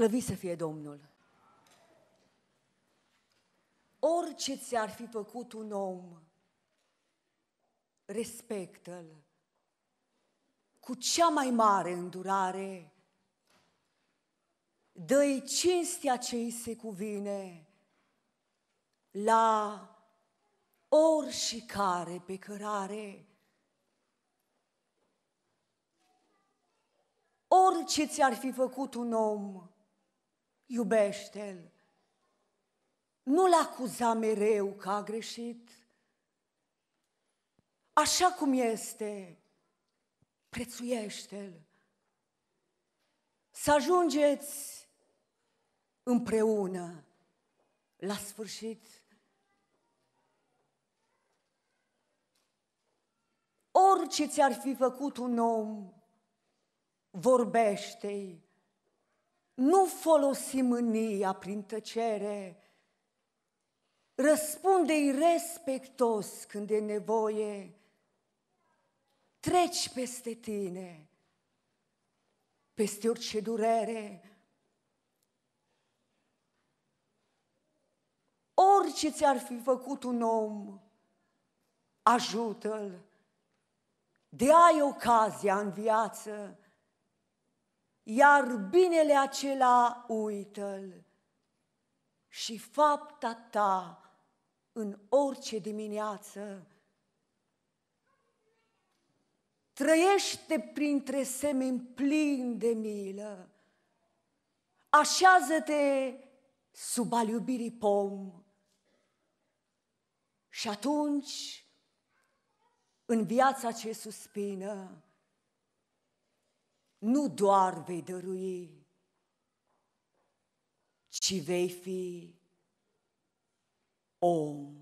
Slăvit să fie Domnul! Orice ți-ar fi făcut un om, respectă-l cu cea mai mare îndurare, dă-i cinstea ce îi se cuvine la oricare pe cărare. Orice ți-ar fi făcut un om, iubește-l. Nu-l acuza mereu că a greșit. Așa cum este, prețuiește-l. Să ajungeți împreună la sfârșit. Orice ți-ar fi făcut un om, vorbește-i nu folosi mânia prin tăcere. Răspunde-i respectos când e nevoie. Treci peste tine, peste orice durere. Orice ți-ar fi făcut un om, ajută-l. De ai ocazia în viață iar binele acela uită-l și fapta ta în orice dimineață. Trăiește printre semeni plini de milă, așează-te sub al iubirii pom și atunci în viața ce suspină, nu doar vei dărui, ci vei fi om.